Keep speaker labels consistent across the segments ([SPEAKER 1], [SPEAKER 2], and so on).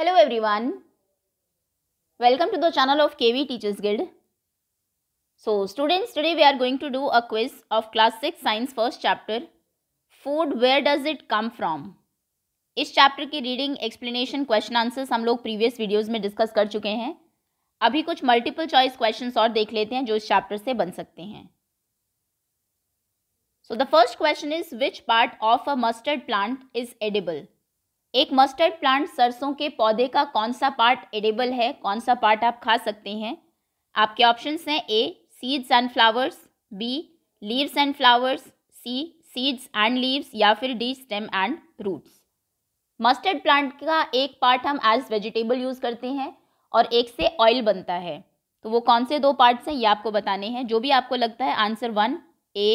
[SPEAKER 1] hello everyone welcome to the channel of KV teachers guild so students today we are going to do a quiz of class six science first chapter food where does it come from इस chapter की reading explanation question answers हम लोग previous videos में discuss कर चुके हैं अभी कुछ मल्टीपल चॉइस क्वेश्चन और देख लेते हैं जो इस चैप्टर से बन सकते हैं so the first question is which part of a mustard plant is edible एक मस्टर्ड प्लांट सरसों के पौधे का कौन सा पार्ट एडेबल है कौन सा पार्ट आप खा सकते हैं आपके ऑप्शंस हैं A seeds and flowers B leaves and flowers C seeds and leaves या फिर D stem and roots mustard plant का एक पार्ट हम एज वेजिटेबल यूज़ करते हैं और एक से ऑयल बनता है तो वो कौन से दो पार्ट्स हैं ये आपको बताने हैं जो भी आपको लगता है आंसर वन ए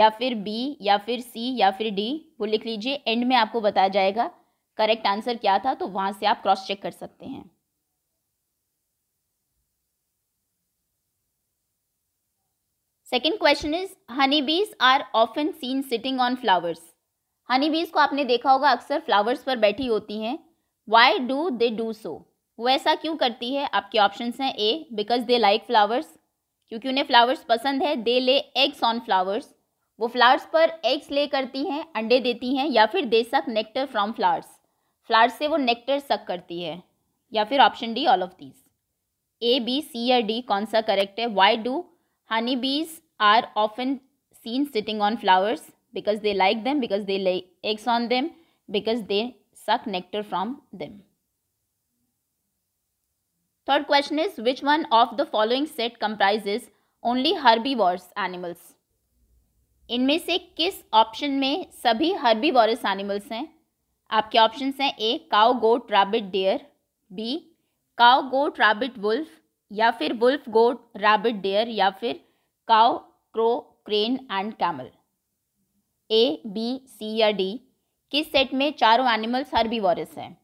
[SPEAKER 1] या फिर बी या फिर सी या फिर डी वो लिख लीजिए एंड में आपको बताया जाएगा करेक्ट आंसर क्या था तो वहां से आप क्रॉस चेक कर सकते हैं second question is honey bees are often seen sitting on flowers honey bees को आपने देखा होगा अक्सर फ्लावर्स पर बैठी होती हैं why do they do so वो ऐसा क्यों करती है आपके ऑप्शन हैं A because they like flowers क्योंकि उन्हें फ्लावर्स पसंद है they lay eggs on flowers वो फ्लावर्स पर एग्स ले करती हैं अंडे देती हैं या फिर दे suck nectar from flowers flour से वो नेक्टर सक करती है या फिर option D all of these A B C या डी कौन सा करेक्ट है Y do honey bees are often seen sitting on flowers because they like them because they eggs on them because they suck nectar from them third question is which one of the following set comprise only herbivore animals इनमें से किस option में सभी हर्बी animals हैं आपके option हैं A cow goat rabbit deer B cow goat rabbit wolf या फिर वुल्फ गोट रैबिट डेयर या फिर cow crow crane and camel A B C या डी किस सेट में चारों एनिमल्स वॉरिस हैं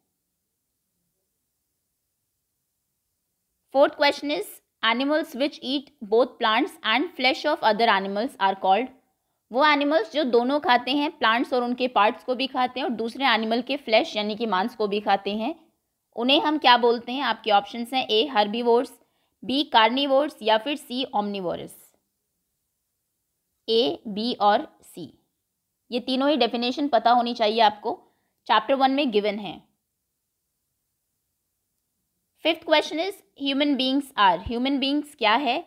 [SPEAKER 1] fourth question is animals which eat both plants and flesh of other animals are called वो एनिमल्स जो दोनों खाते हैं प्लांट्स और उनके पार्ट्स को भी खाते हैं और दूसरे एनिमल के फ्लैश यानी कि मांस को भी खाते हैं उन्हें हम क्या बोलते हैं आपके ऑप्शन हैं ए हर्बीवोर्स बी कार्निवोर्स या फिर सी ओमनीवोरस ए बी और सी ये तीनों ही डेफिनेशन पता होनी चाहिए आपको चैप्टर वन में गिवन है fifth question is human beings are human beings क्या है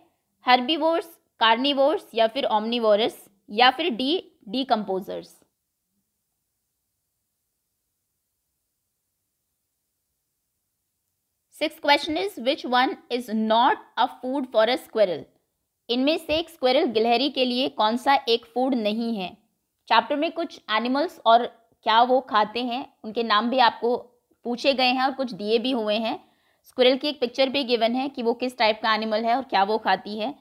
[SPEAKER 1] हर्बीवोर्स कार्निवोर्स या फिर ओमनीवोरस या फिर D decomposers six question is which one is not a food for a squirrel इनमें से एक स्क्वेरल गिलहरी के लिए कौन सा एक फूड नहीं है चैप्टर में कुछ एनिमल्स और क्या वो खाते हैं उनके नाम भी आपको पूछे गए हैं और कुछ दिए भी हुए हैं स्क्वेरल की एक पिक्चर भी गिवन है कि वो किस टाइप का एनिमल है और क्या वो खाती है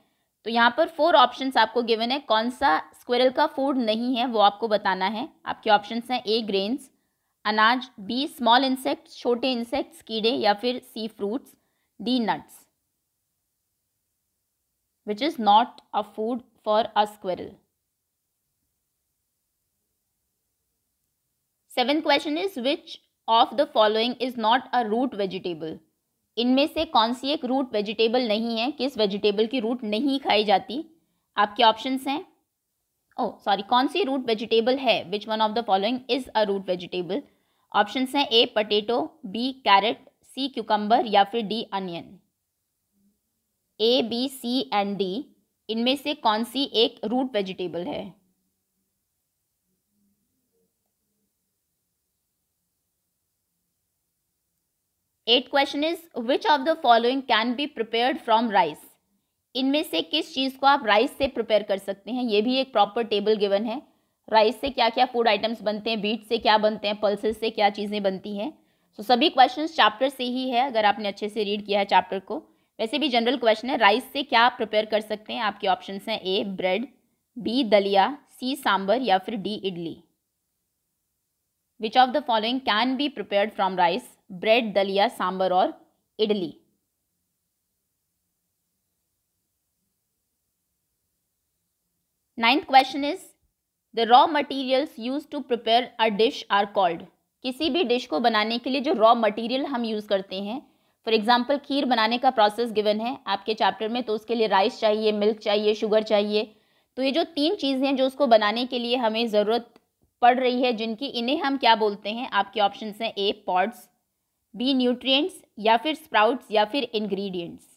[SPEAKER 1] तो यहाँ पर फोर ऑप्शंस आपको गिवन है कौन सा स्क्वेरल का फूड नहीं है वो आपको बताना है आपके ऑप्शन हैं ए ग्रेन्स अनाज बी स्मॉल इंसेक्ट्स छोटे इंसेक्ट्स कीड़े या फिर C fruits D nuts which is not a food for a squirrel seventh question is which of the following is not a root vegetable इनमें से कौन सी एक रूट वेजिटेबल नहीं है किस वेजिटेबल की रूट नहीं खाई जाती आपके ऑप्शंस हैं ओ oh, सॉरी कौन सी रूट वेजिटेबल है which one of the following is a root vegetable option हैं A potato B carrot C cucumber या फिर D onion A B C and D इनमें से कौन सी एक रूट वेजिटेबल है eight question is which of the following can be prepared from rice इनमें से किस चीज़ को आप राइस से प्रिपेयर कर सकते हैं ये भी एक प्रॉपर टेबल गिवन है राइस से क्या क्या फूड आइटम्स बनते हैं बीट से क्या बनते हैं पल्सेस से क्या चीज़ें बनती हैं सो so, सभी क्वेश्चन चैप्टर से ही है अगर आपने अच्छे से रीड किया है चैप्टर को वैसे भी जनरल क्वेश्चन है राइस से क्या आप प्रिपेयर कर सकते हैं आपके ऑप्शन हैं ए ब्रेड बी दलिया सी सांबर या फिर D idli which of the following can be prepare from rice bread दलिया सांबर और idli ninth question is the raw materials use to prepare a dish are called किसी भी डिश को बनाने के लिए जो रॉ मटीरियल हम यूज़ करते हैं फॉर एग्जाम्पल खीर बनाने का प्रोसेस गिवन है आपके चैप्टर में तो उसके लिए राइस चाहिए मिल्क चाहिए शुगर चाहिए तो ये जो तीन चीज़ें हैं जो उसको बनाने के लिए हमें ज़रूरत पड़ रही है जिनकी इन्हें हम क्या बोलते हैं आपके ऑप्शन हैं ए पॉड्स बी न्यूट्रिएंट्स या फिर स्प्राउट्स या फिर इंग्रेडिएंट्स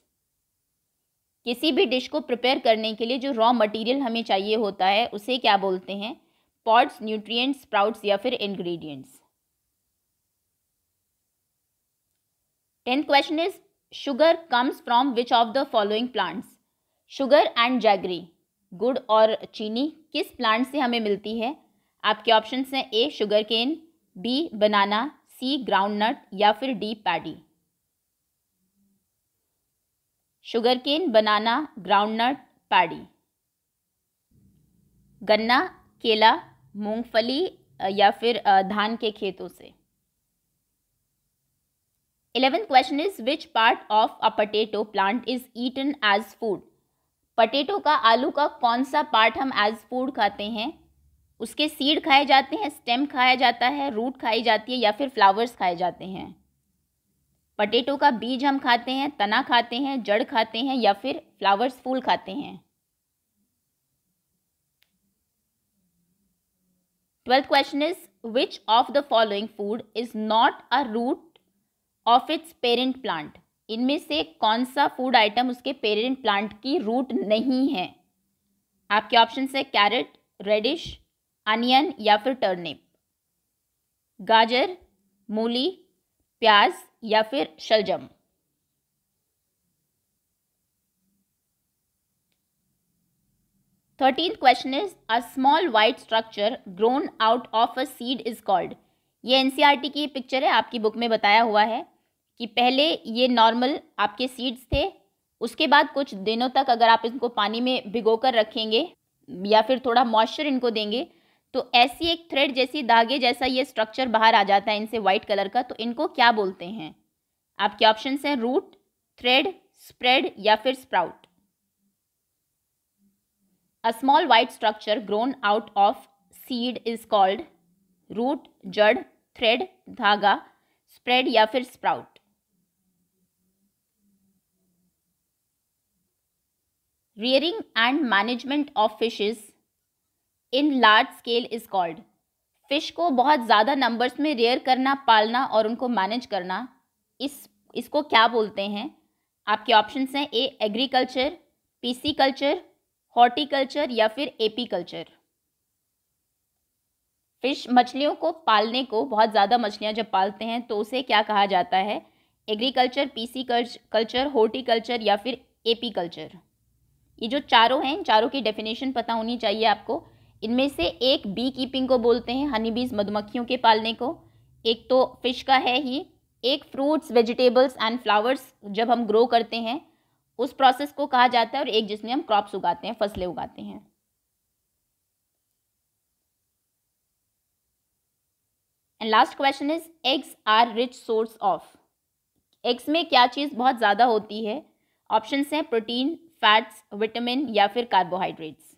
[SPEAKER 1] किसी भी डिश को प्रिपेयर करने के लिए जो रॉ मटेरियल हमें चाहिए होता है उसे क्या बोलते हैं पॉट्स न्यूट्रिएंट्स स्प्राउट्स या फिर ingredients tenth question is sugar comes from which of the following plants sugar and jaggery गुड़ और चीनी किस प्लांट से हमें मिलती है आपके ऑप्शन हैं A sugar cane B banana C ground nut या फिर D paddy sugar cane banana groundnut paddy गन्ना केला मूंगफली या फिर धान के खेतों से eleventh question is which part of a potato plant is eaten as food potato का आलू का कौन सा पार्ट हम एज फूड खाते हैं उसके सीड खाए जाते हैं स्टेम खाया जाता है रूट खाई जाती है या फिर फ्लावर्स खाए जाते हैं पटेटो का बीज हम खाते हैं तना खाते हैं जड़ खाते हैं या फिर फ्लावर्स फूल खाते हैं twelfth question is which of the following food is not a root of its parent plant इनमें से कौन सा फूड आइटम उसके पेरेंट प्लांट की रूट नहीं है आपके ऑप्शन है कैरेट रेडिश अनियन या फिर टर्निप गाजर मूली प्याज या फिर शलजम thirteen question is a small white structure grown out of a seed is called ये एनसीईआरटी e की पिक्चर है आपकी बुक में बताया हुआ है कि पहले ये नॉर्मल आपके सीड्स थे उसके बाद कुछ दिनों तक अगर आप इनको पानी में भिगो कर रखेंगे या फिर थोड़ा मॉइस्चर इनको देंगे तो ऐसी एक थ्रेड जैसी धागे जैसा ये स्ट्रक्चर बाहर आ जाता है इनसे वाइट कलर का तो इनको क्या बोलते हैं आपके ऑप्शन हैं रूट थ्रेड स्प्रेड या फिर sprout a small white structure grown out of seed is called root जड़ थ्रेड धागा स्प्रेड या फिर sprout rearing and management of fishes in large scale is called fish को बहुत ज़्यादा नंबर्स में रेयर करना पालना और उनको मैनेज करना इस इसको क्या बोलते हैं आपके ऑप्शंस हैं A agriculture pisciculture horticulture या फिर एपी कल्चर फिश मछलियों को पालने को बहुत ज़्यादा मछलियाँ जब पालते हैं तो उसे क्या कहा जाता है एग्रीकल्चर पीसी कल्चर हॉर्टिकल्चर या फिर एपी कल्चर ये जो चारों हैं इन चारों की डेफिनेशन पता होनी चाहिए आपको इनमें से एक बी कीपिंग को बोलते हैं हनी बीज मधुमक्खियों के पालने को एक तो फिश का है ही एक फ्रूट्स वेजिटेबल्स एंड फ्लावर्स जब हम ग्रो करते हैं उस प्रोसेस को कहा जाता है और एक जिसमें हम क्रॉप्स उगाते हैं फसलें उगाते हैं and last question is eggs are rich source of eggs में क्या चीज़ बहुत ज़्यादा होती है ऑप्शन हैं प्रोटीन फैट्स विटामिन या फिर कार्बोहाइड्रेट्स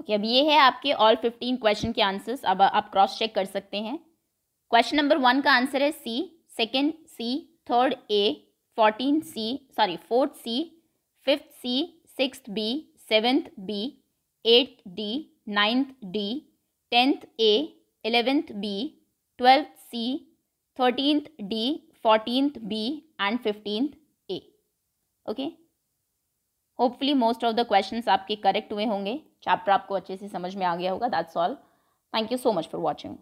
[SPEAKER 1] ओके अब ये है आपके ऑल फिफ्टीन क्वेश्चन के आंसर्स अब आप क्रॉस चेक कर सकते हैं क्वेश्चन नंबर वन का आंसर है C second C third A fourteen C sorry fourth C fifth C six B seventh B eighth D ninth D tenth A eleventh B twelfth C thirteenth D fourteenth B and fifteen A okay hopefully most of the question आपके correct हुए होंगे chapter आपको अच्छे से समझ में आ गया होगा that's all thank you so much for watching